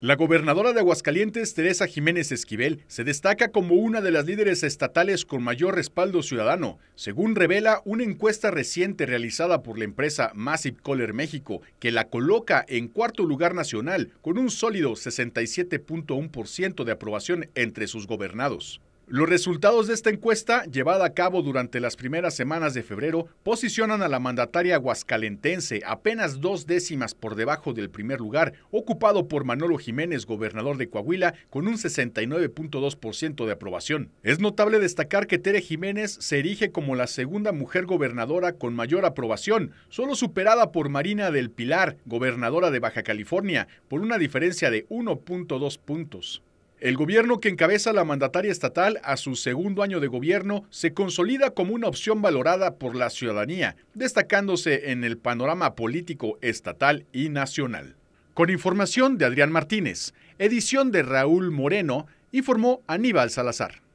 La gobernadora de Aguascalientes, Teresa Jiménez Esquivel, se destaca como una de las líderes estatales con mayor respaldo ciudadano, según revela una encuesta reciente realizada por la empresa Massive Caller México, que la coloca en cuarto lugar nacional con un sólido 67.1% de aprobación entre sus gobernados. Los resultados de esta encuesta, llevada a cabo durante las primeras semanas de febrero, posicionan a la mandataria guascalentense apenas dos décimas por debajo del primer lugar, ocupado por Manolo Jiménez, gobernador de Coahuila, con un 69.2% de aprobación. Es notable destacar que Tere Jiménez se erige como la segunda mujer gobernadora con mayor aprobación, solo superada por Marina del Pilar, gobernadora de Baja California, por una diferencia de 1.2 puntos. El gobierno que encabeza la mandataria estatal a su segundo año de gobierno se consolida como una opción valorada por la ciudadanía, destacándose en el panorama político estatal y nacional. Con información de Adrián Martínez, edición de Raúl Moreno, informó Aníbal Salazar.